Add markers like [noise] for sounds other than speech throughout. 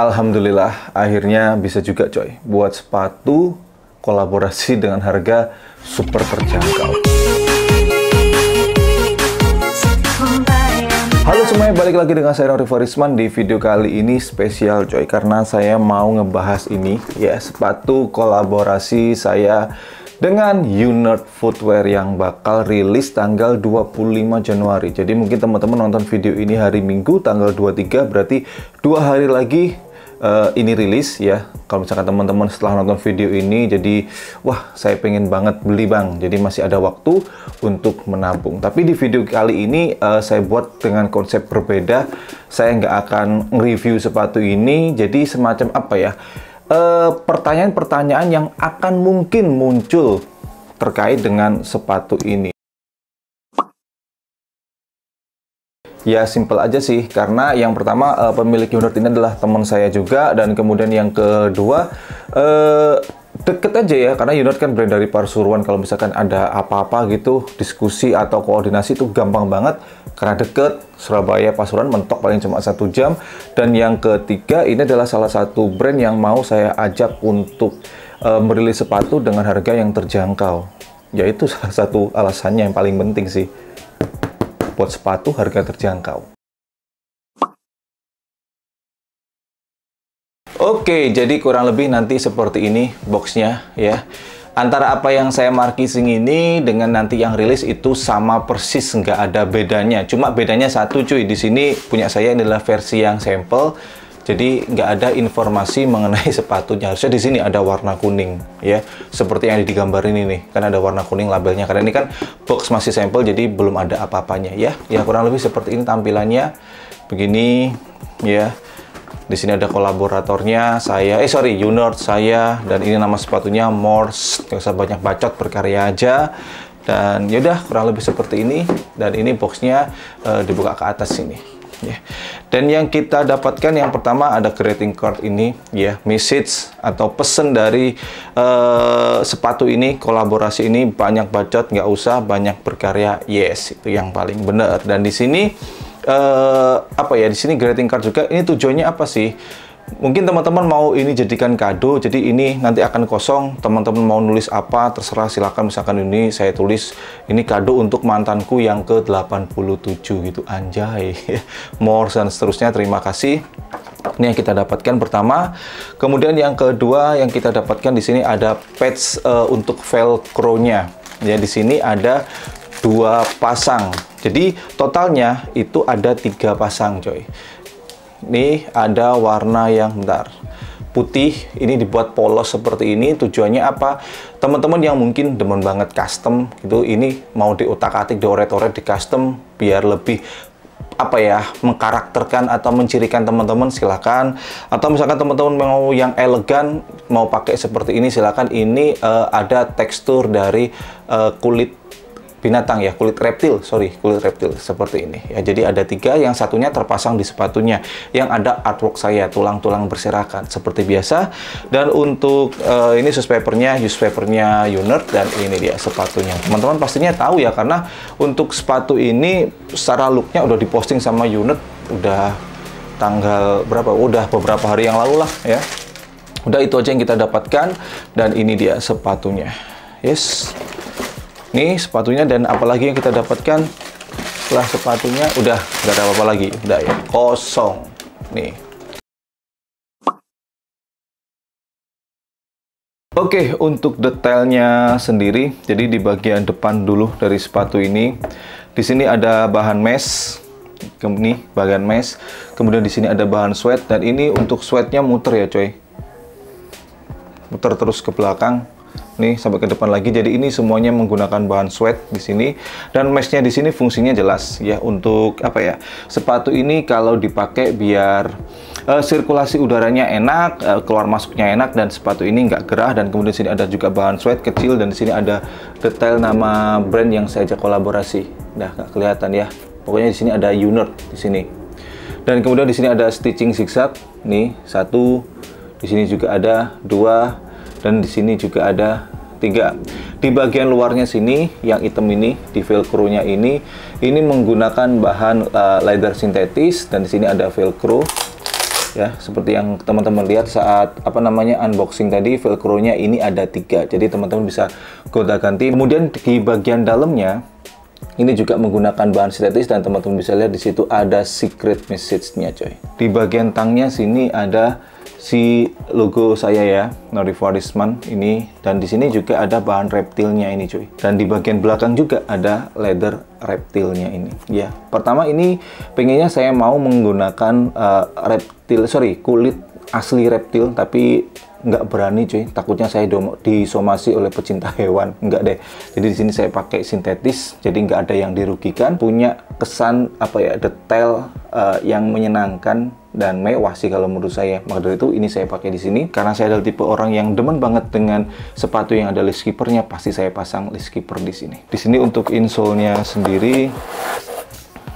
Alhamdulillah akhirnya bisa juga coy buat sepatu kolaborasi dengan harga super terjangkau. Halo semuanya, balik lagi dengan saya Rory Farisman di video kali ini spesial coy karena saya mau ngebahas ini ya sepatu kolaborasi saya dengan Unert Footwear yang bakal rilis tanggal 25 Januari. Jadi mungkin teman-teman nonton video ini hari Minggu tanggal 23 berarti dua hari lagi uh, ini rilis ya kalau misalkan teman-teman setelah nonton video ini jadi wah saya pengen banget beli bang jadi masih ada waktu untuk menabung tapi di video kali ini uh, saya buat dengan konsep berbeda saya nggak akan review sepatu ini jadi semacam apa ya eh, pertanyaan-pertanyaan uh, yang akan mungkin muncul terkait dengan sepatu ini Ya simple aja sih, karena yang pertama uh, pemilik unit ini adalah teman saya juga, dan kemudian yang kedua uh, deket aja ya, karena unit kan brand dari Pasuruan. Kalau misalkan ada apa-apa gitu, diskusi atau koordinasi itu gampang banget, karena deket Surabaya Pasuruan mentok paling cuma satu jam. Dan yang ketiga ini adalah salah satu brand yang mau saya ajak untuk uh, merilis sepatu dengan harga yang terjangkau. Yaitu salah satu alasannya yang paling penting sih membuat sepatu harga terjangkau. Oke, jadi kurang lebih nanti seperti ini boxnya ya. Antara apa yang saya marketing ini dengan nanti yang rilis itu sama persis, nggak ada bedanya. Cuma bedanya satu cuy, di sini punya saya adalah versi yang sampel, jadi nggak ada informasi mengenai [laughs] sepatunya. Harusnya di sini ada warna kuning, ya. Seperti yang digambar ini nih, kan ada warna kuning labelnya. Karena ini kan box masih sampel, jadi belum ada apa-apanya, ya. Ya kurang lebih seperti ini tampilannya. Begini, ya. Di sini ada kolaboratornya, saya, eh sorry, Yunord, saya, dan ini nama sepatunya Morse. Gak usah banyak bacot, berkarya aja dan yaudah kurang lebih seperti ini dan ini boxnya e, dibuka ke atas sini ya. Dan yang kita dapatkan yang pertama ada greeting card ini ya, message atau pesan dari uh, sepatu ini, kolaborasi ini banyak bacot nggak usah, banyak berkarya. Yes, itu yang paling benar. Dan di sini uh, apa ya? Di sini greeting card juga ini tujuannya apa sih? mungkin teman-teman mau ini jadikan kado jadi ini nanti akan kosong teman-teman mau nulis apa terserah silakan misalkan ini saya tulis ini kado untuk mantanku yang ke 87 gitu anjay [laughs] more dan seterusnya terima kasih ini yang kita dapatkan pertama. Kemudian yang kedua yang kita dapatkan di sini ada patch uh, untuk velcro-nya. Ya di sini ada dua pasang. Jadi totalnya itu ada tiga pasang, coy nih ada warna yang bentar putih ini dibuat polos seperti ini tujuannya apa teman-teman yang mungkin demen banget custom gitu ini mau diotak-atik dioret-oret di custom biar lebih apa ya mengkarakterkan atau mencirikan teman-teman silahkan atau misalkan teman-teman mau yang elegan mau pakai seperti ini silahkan ini uh, ada tekstur dari uh, kulit binatang ya kulit reptil sorry kulit reptil seperti ini ya jadi ada tiga yang satunya terpasang di sepatunya yang ada artwork saya tulang-tulang berserakan seperti biasa dan untuk uh, ini newspapernya papernya unit dan ini dia sepatunya teman-teman pastinya tahu ya karena untuk sepatu ini secara looknya udah diposting sama unit udah tanggal berapa udah beberapa hari yang lalu lah ya udah itu aja yang kita dapatkan dan ini dia sepatunya yes Nih sepatunya dan apalagi yang kita dapatkan setelah sepatunya udah nggak ada apa-apa lagi, udah ya kosong. Nih. Oke, untuk detailnya sendiri, jadi di bagian depan dulu dari sepatu ini, di sini ada bahan mesh, ini bagian mesh, kemudian di sini ada bahan sweat, dan ini untuk sweatnya muter ya coy, muter terus ke belakang, nih sampai ke depan lagi. Jadi ini semuanya menggunakan bahan sweat di sini dan meshnya di sini fungsinya jelas ya untuk apa ya sepatu ini kalau dipakai biar uh, sirkulasi udaranya enak, uh, keluar masuknya enak dan sepatu ini nggak gerah dan kemudian sini ada juga bahan sweat kecil dan di sini ada detail nama brand yang saya ajak kolaborasi. Nah nggak kelihatan ya. Pokoknya di sini ada unit di sini. Dan kemudian di sini ada stitching zigzag nih satu di sini juga ada dua dan di sini juga ada tiga di bagian luarnya sini yang hitam ini di velcro nya ini ini menggunakan bahan uh, leather sintetis dan di sini ada velcro ya seperti yang teman-teman lihat saat apa namanya unboxing tadi velcro nya ini ada tiga jadi teman-teman bisa gonta ganti kemudian di bagian dalamnya ini juga menggunakan bahan sintetis dan teman-teman bisa lihat di situ ada secret message-nya coy. Di bagian tangnya sini ada si logo saya ya Noriforisman ini dan di sini juga ada bahan reptilnya ini cuy dan di bagian belakang juga ada leather reptilnya ini ya pertama ini pengennya saya mau menggunakan uh, reptil sorry kulit asli reptil tapi nggak berani cuy takutnya saya disomasi oleh pecinta [laughs] hewan nggak deh jadi di sini saya pakai sintetis jadi nggak ada yang dirugikan punya kesan apa ya detail uh, yang menyenangkan dan mewah sih kalau menurut saya. Maka dari itu ini saya pakai di sini karena saya adalah tipe orang yang demen banget dengan sepatu yang ada list keepernya pasti saya pasang list keeper di sini. Di sini untuk insole-nya sendiri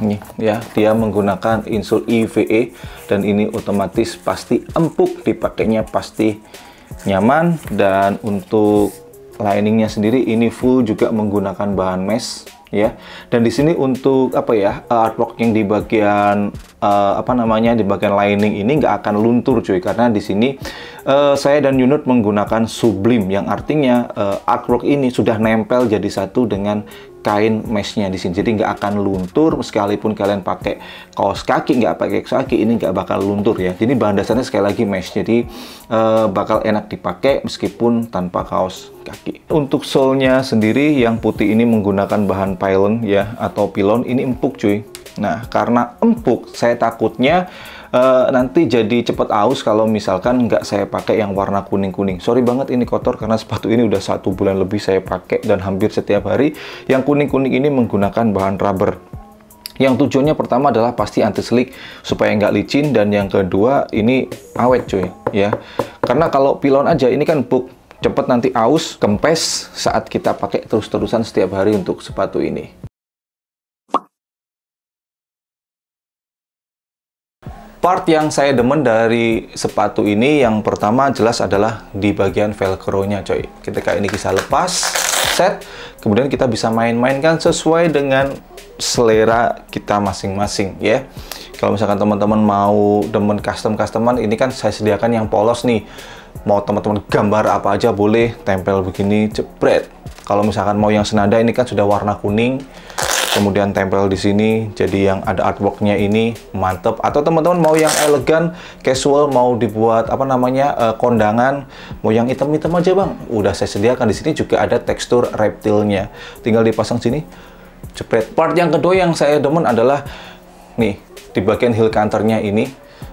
ini ya dia menggunakan insole EVA dan ini otomatis pasti empuk dipakainya pasti nyaman dan untuk liningnya sendiri ini full juga menggunakan bahan mesh ya. Dan di sini untuk apa ya eh, artwork yang di bagian uh, apa namanya di bagian lining ini nggak akan luntur cuy karena di sini uh, saya dan Yunut menggunakan sublim yang artinya uh, artwork ini sudah nempel jadi satu dengan kain meshnya di sini jadi nggak akan luntur sekalipun kalian pakai kaos kaki nggak pakai kaos kaki ini nggak bakal luntur ya jadi bahan dasarnya sekali lagi mesh jadi uh, bakal enak dipakai meskipun tanpa kaos kaki untuk solnya sendiri yang putih ini menggunakan bahan pylon ya atau pilon ini empuk cuy nah karena empuk saya takutnya Eh, nanti jadi cepat aus kalau misalkan nggak saya pakai yang warna kuning-kuning. Sorry banget ini kotor karena sepatu ini udah satu bulan lebih saya pakai dan hampir setiap hari yang kuning-kuning ini menggunakan bahan rubber yang tujuannya pertama adalah pasti anti slick supaya nggak licin dan yang kedua ini awet cuy ya karena kalau pilon aja ini kan buk cepet nanti aus kempes saat kita pakai terus-terusan setiap hari untuk sepatu ini part yang saya demen dari sepatu ini yang pertama jelas adalah di bagian velcro-nya coy. Ketika ini bisa lepas, set, kemudian kita bisa main-mainkan sesuai dengan selera kita masing-masing ya. Kalau misalkan teman-teman mau demen custom-customan, ini kan saya sediakan yang polos nih. Mau teman-teman gambar apa aja boleh, tempel begini, jebret Kalau misalkan mau yang senada, ini kan sudah warna kuning kemudian tempel di sini jadi yang ada artworknya ini mantep atau teman-teman mau yang elegan casual mau dibuat apa namanya uh, kondangan mau yang hitam-hitam aja bang udah saya sediakan di sini juga ada tekstur reptilnya tinggal dipasang sini Cepet. part yang kedua yang saya demen adalah nih di bagian heel counternya ini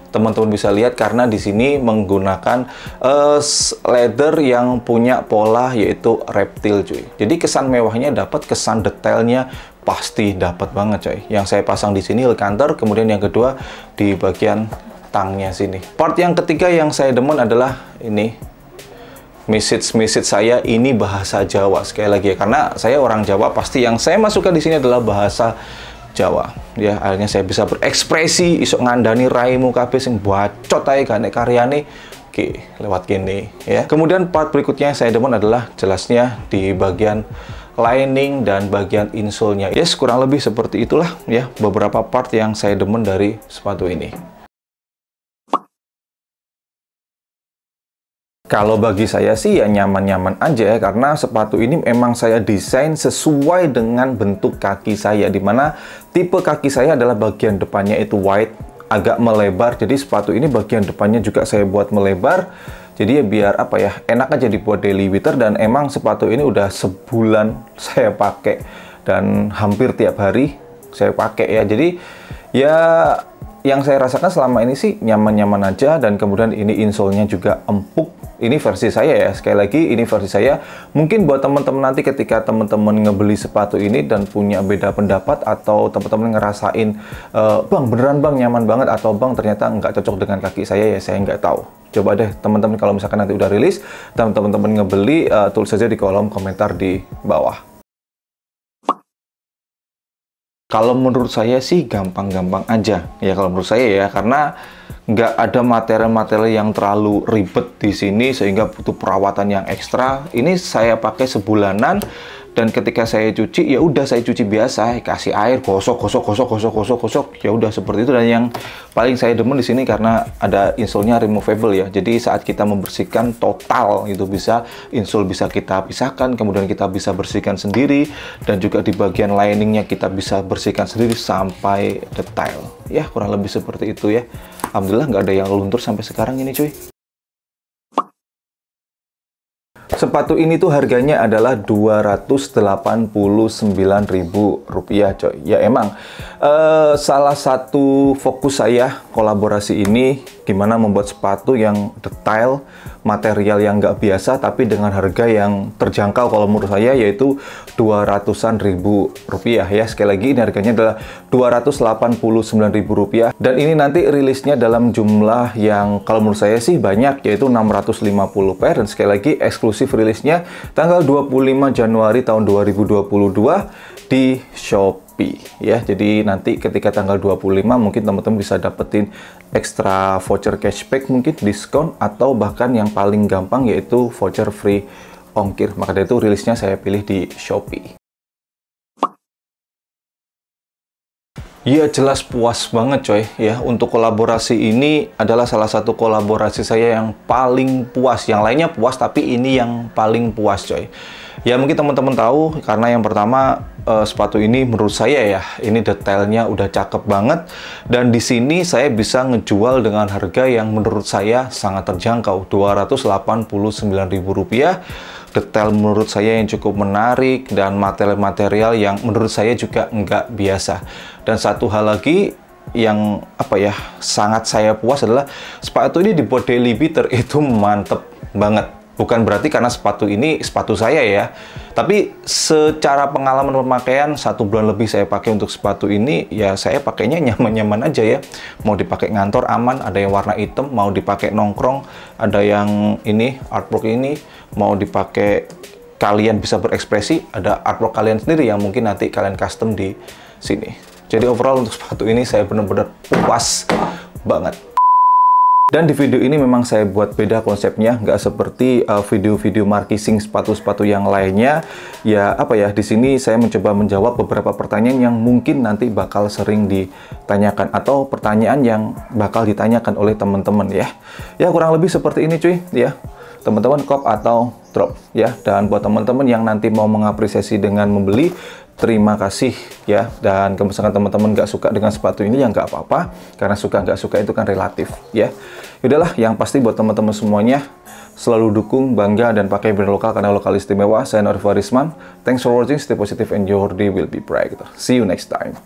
teman-teman bisa lihat karena di sini menggunakan uh, leather yang punya pola yaitu reptil cuy. Jadi kesan mewahnya dapat kesan detailnya pasti dapat banget coy yang saya pasang di sini alcantar kemudian yang kedua di bagian tangnya sini part yang ketiga yang saya demen adalah ini message-message saya ini bahasa Jawa sekali lagi ya karena saya orang Jawa pasti yang saya masukkan di sini adalah bahasa Jawa ya akhirnya saya bisa berekspresi isok ngandani raimu kabeh sing bacot ae gane karyane oke lewat gini ya kemudian part berikutnya yang saya demen adalah jelasnya di bagian lining dan bagian insulnya Yes, kurang lebih seperti itulah ya beberapa part yang saya demen dari sepatu ini. Kalau bagi saya sih ya nyaman-nyaman aja ya karena sepatu ini memang saya desain sesuai dengan bentuk kaki saya dimana tipe kaki saya adalah bagian depannya itu wide agak melebar jadi sepatu ini bagian depannya juga saya buat melebar jadi ya biar apa ya enak aja dibuat daily wear dan emang sepatu ini udah sebulan saya pakai dan hampir tiap hari saya pakai ya jadi ya yang saya rasakan selama ini sih nyaman-nyaman aja dan kemudian ini insolnya juga empuk. Ini versi saya ya, sekali lagi ini versi saya. Mungkin buat teman-teman nanti ketika teman-teman ngebeli sepatu ini dan punya beda pendapat atau teman-teman ngerasain e, bang beneran bang nyaman banget atau bang ternyata nggak cocok dengan kaki saya ya saya nggak tahu. Coba deh teman-teman kalau misalkan nanti udah rilis, dan teman-teman ngebeli e, tulis saja di kolom komentar di bawah. Kalau menurut saya sih gampang-gampang aja ya kalau menurut saya ya karena nggak ada materi-materi yang terlalu ribet di sini sehingga butuh perawatan yang ekstra. Ini saya pakai sebulanan dan ketika saya cuci ya udah saya cuci biasa kasih air gosok gosok gosok gosok gosok gosok ya udah seperti itu dan yang paling saya demen di sini karena ada insulnya removable ya jadi saat kita membersihkan total itu bisa insul bisa kita pisahkan kemudian kita bisa bersihkan sendiri dan juga di bagian liningnya kita bisa bersihkan sendiri sampai detail ya kurang lebih seperti itu ya Alhamdulillah nggak ada yang luntur sampai sekarang ini cuy Sepatu ini tuh harganya adalah 289.000 rupiah coy. Ya emang Eh, salah satu fokus saya kolaborasi ini gimana membuat sepatu yang detail, material yang nggak biasa tapi dengan harga yang terjangkau kalau menurut saya yaitu 200-an ribu rupiah ya sekali lagi ini harganya adalah 289 ribu rupiah dan ini nanti rilisnya dalam jumlah yang kalau menurut saya sih banyak yaitu 650 pair dan sekali lagi eksklusif rilisnya tanggal 25 Januari tahun 2022 di Shopee ya. Jadi nanti ketika tanggal 25 mungkin teman-teman bisa dapetin extra voucher cashback mungkin diskon atau bahkan yang paling gampang yaitu voucher free ongkir. Maka dari itu rilisnya saya pilih di Shopee. Ya jelas puas banget coy ya untuk kolaborasi ini adalah salah satu kolaborasi saya yang paling puas yang lainnya puas tapi ini yang paling puas coy Ya mungkin teman-teman tahu karena yang pertama uh, sepatu ini menurut saya ya ini detailnya udah cakep banget dan di sini saya bisa ngejual dengan harga yang menurut saya sangat terjangkau Rp289.000 detail menurut saya yang cukup menarik dan material-material yang menurut saya juga nggak biasa dan satu hal lagi yang apa ya sangat saya puas adalah sepatu ini dibuat daily beater [laughs] itu mantep banget Bukan berarti karena sepatu ini sepatu saya ya. Tapi secara pengalaman pemakaian, satu bulan lebih saya pakai untuk sepatu ini, ya saya pakainya [laughs] nyaman-nyaman aja ya. Mau dipakai ngantor aman, ada yang warna hitam, mau dipakai nongkrong, ada yang ini, artwork ini, mau dipakai kalian bisa berekspresi, ada artwork kalian sendiri yang mungkin nanti kalian custom di sini. Jadi overall untuk sepatu ini saya benar-benar puas banget. Dan di video ini memang saya buat beda konsepnya, nggak seperti eh, video-video uh, marketing sepatu-sepatu yang lainnya. Ya apa ya, di sini saya mencoba menjawab beberapa pertanyaan yang mungkin nanti bakal sering ditanyakan atau pertanyaan yang bakal ditanyakan oleh teman-teman ya. Ya kurang lebih seperti ini cuy ya teman-teman cop atau drop ya dan buat teman-teman yang nanti mau mengapresiasi dengan membeli terima kasih ya dan kalau misalkan teman-teman nggak suka dengan sepatu ini ya nggak apa-apa karena suka nggak suka itu kan relatif ya udahlah yang pasti buat teman-teman semuanya selalu dukung bangga dan pakai brand lokal karena lokal istimewa saya Norif thanks for watching stay positive and your day will be bright gitu. see you next time